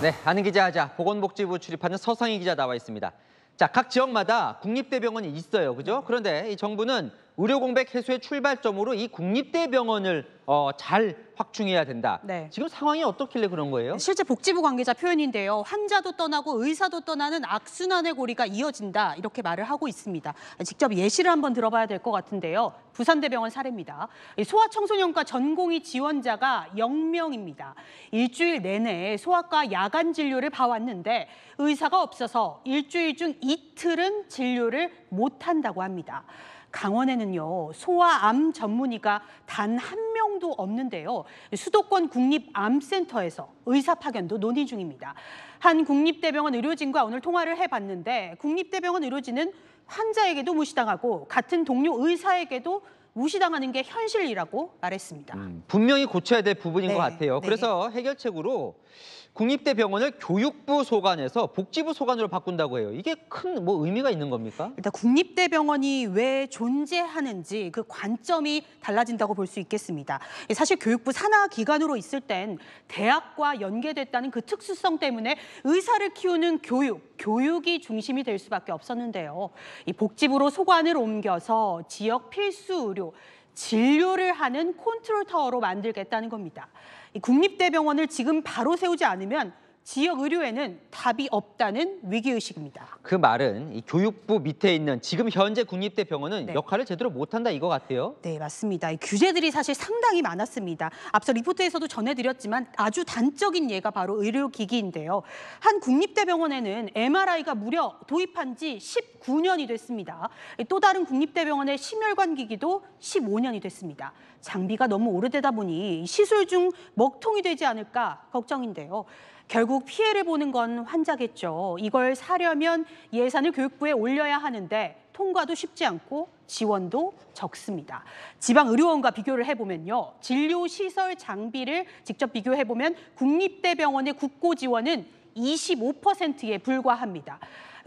네, 아는 기자 하자. 보건복지부 출입하는 서상희 기자 나와 있습니다. 자, 각 지역마다 국립대병원이 있어요. 그죠? 그런데 이 정부는 의료 공백 해소의 출발점으로 이 국립대병원을 어, 잘 확충해야 된다. 네. 지금 상황이 어떻길래 그런 거예요? 실제 복지부 관계자 표현인데요. 환자도 떠나고 의사도 떠나는 악순환의 고리가 이어진다. 이렇게 말을 하고 있습니다. 직접 예시를 한번 들어봐야 될 것 같은데요. 부산대병원 사례입니다. 소아청소년과 전공의 지원자가 0명입니다. 일주일 내내 소아과 야간 진료를 봐왔는데 의사가 없어서 일주일 중 이틀은 진료를 못한다고 합니다. 강원에는요 소아암 전문의가 단 한 명도 없는데요. 수도권 국립암센터에서 의사 파견도 논의 중입니다. 한 국립대병원 의료진과 오늘 통화를 해봤는데 국립대병원 의료진은 환자에게도 무시당하고 같은 동료 의사에게도 무시당하는 게 현실이라고 말했습니다. 음, 분명히 고쳐야 될 부분인 네, 것 같아요. 네. 그래서 해결책으로 국립대 병원을 교육부 소관에서 복지부 소관으로 바꾼다고 해요. 이게 큰 뭐 의미가 있는 겁니까? 일단 국립대 병원이 왜 존재하는지 그 관점이 달라진다고 볼 수 있겠습니다. 예, 사실 교육부 산하 기관으로 있을 땐 대학과 연계됐다는 그 특수성 때문에 의사를 키우는 교육, 교육이 중심이 될 수밖에 없었는데요. 이 복지부로 소관을 옮겨서 지역 필수 의료, 진료를 하는 컨트롤 타워로 만들겠다는 겁니다. 국립대병원을 지금 바로 세우지 않으면 지역 의료에는 답이 없다는 위기의식입니다. 그 말은 이 교육부 밑에 있는 지금 현재 국립대 병원은 네. 역할을 제대로 못한다 이거 같아요. 네, 맞습니다. 이 규제들이 사실 상당히 많았습니다. 앞서 리포트에서도 전해드렸지만 아주 단적인 예가 바로 의료기기인데요. 한 국립대병원에는 MRI가 무려 도입한 지 19년이 됐습니다. 또 다른 국립대병원의 심혈관 기기도 15년이 됐습니다. 장비가 너무 오래되다 보니 시술 중 먹통이 되지 않을까 걱정인데요. 결국 피해를 보는 건 환자겠죠. 이걸 사려면 예산을 교육부에 올려야 하는데 통과도 쉽지 않고 지원도 적습니다. 지방 의료원과 비교를 해보면요. 진료 시설 장비를 직접 비교해보면 국립대병원의 국고 지원은 25%에 불과합니다.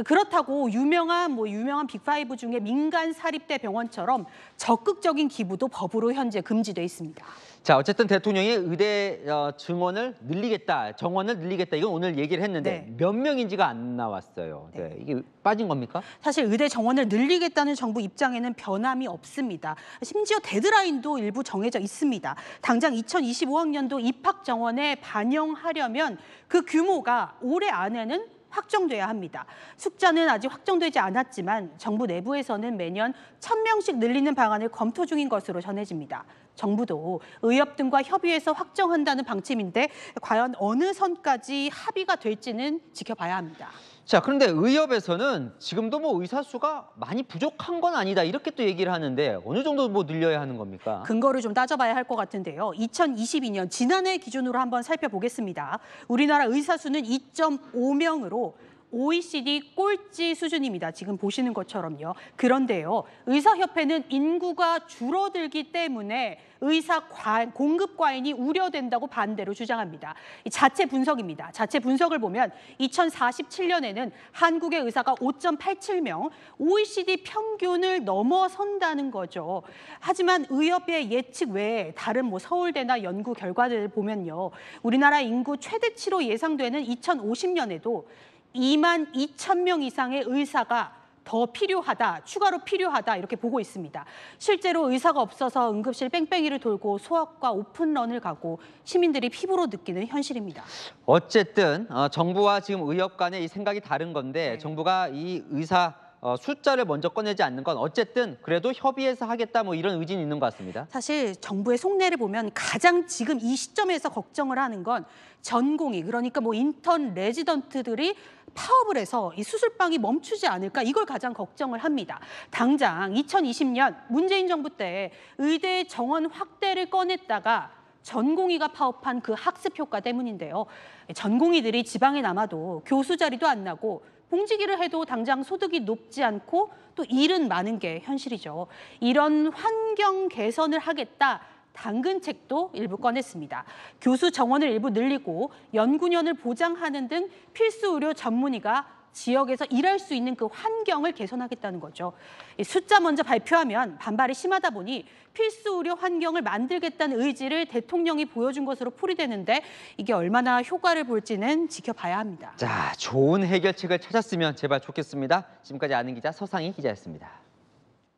그렇다고 유명한 뭐 유명한 빅5 중에 민간 사립대 병원처럼 적극적인 기부도 법으로 현재 금지돼 있습니다. 자 어쨌든 대통령이 의대 어, 증원을 늘리겠다, 정원을 늘리겠다 이건 오늘 얘기를 했는데 네. 몇 명인지가 안 나왔어요. 네. 네. 이게 빠진 겁니까? 사실 의대 정원을 늘리겠다는 정부 입장에는 변함이 없습니다. 심지어 데드라인도 일부 정해져 있습니다. 당장 2025학년도 입학 정원에 반영하려면 그 규모가 올해 안에는 확정돼야 합니다. 숙자는 아직 확정되지 않았지만 정부 내부에서는 매년 1000명씩 늘리는 방안을 검토 중인 것으로 전해집니다. 정부도 의협 등과 협의해서 확정한다는 방침인데 과연 어느 선까지 합의가 될지는 지켜봐야 합니다. 자, 그런데 의협에서는 지금도 뭐 의사 수가 많이 부족한 건 아니다 이렇게 또 얘기를 하는데 어느 정도 뭐 늘려야 하는 겁니까? 근거를 좀 따져봐야 할 것 같은데요. 2022년 지난해 기준으로 한번 살펴보겠습니다. 우리나라 의사 수는 2.5명으로 OECD 꼴찌 수준입니다. 지금 보시는 것처럼요. 그런데요, 의사협회는 인구가 줄어들기 때문에 의사 과 공급 과잉이 우려된다고 반대로 주장합니다. 자체 분석입니다. 자체 분석을 보면 2047년에는 한국의 의사가 5.87명, OECD 평균을 넘어선다는 거죠. 하지만 의협의 예측 외에 다른 뭐 서울대나 연구 결과들을 보면요. 우리나라 인구 최대치로 예상되는 2050년에도 2만 2천 명 이상의 의사가 더 필요하다, 추가로 필요하다 이렇게 보고 있습니다. 실제로 의사가 없어서 응급실 뺑뺑이를 돌고 소아과 오픈런을 가고 시민들이 피부로 느끼는 현실입니다. 어쨌든 어, 정부와 지금 의협 간의 이 생각이 다른 건데 네. 정부가 이 의사 어, 숫자를 먼저 꺼내지 않는 건 어쨌든 그래도 협의해서 하겠다 뭐 이런 의지는 있는 것 같습니다. 사실 정부의 속내를 보면 가장 지금 이 시점에서 걱정을 하는 건 전공이 그러니까 뭐 인턴 레지던트들이 파업을 해서 이 수술방이 멈추지 않을까 이걸 가장 걱정을 합니다. 당장 2020년 문재인 정부 때 의대 정원 확대를 꺼냈다가 전공의가 파업한 그 학습 효과 때문인데요. 전공의들이 지방에 남아도 교수 자리도 안 나고 공직일을 해도 당장 소득이 높지 않고 또 일은 많은 게 현실이죠. 이런 환경 개선을 하겠다. 당근책도 일부 꺼냈습니다. 교수 정원을 일부 늘리고 연구년을 보장하는 등 필수 의료 전문의가 지역에서 일할 수 있는 그 환경을 개선하겠다는 거죠. 숫자 먼저 발표하면 반발이 심하다 보니 필수 의료 환경을 만들겠다는 의지를 대통령이 보여준 것으로 풀이되는데 이게 얼마나 효과를 볼지는 지켜봐야 합니다. 자, 좋은 해결책을 찾았으면 제발 좋겠습니다. 지금까지 아는 기자 서상희 기자였습니다.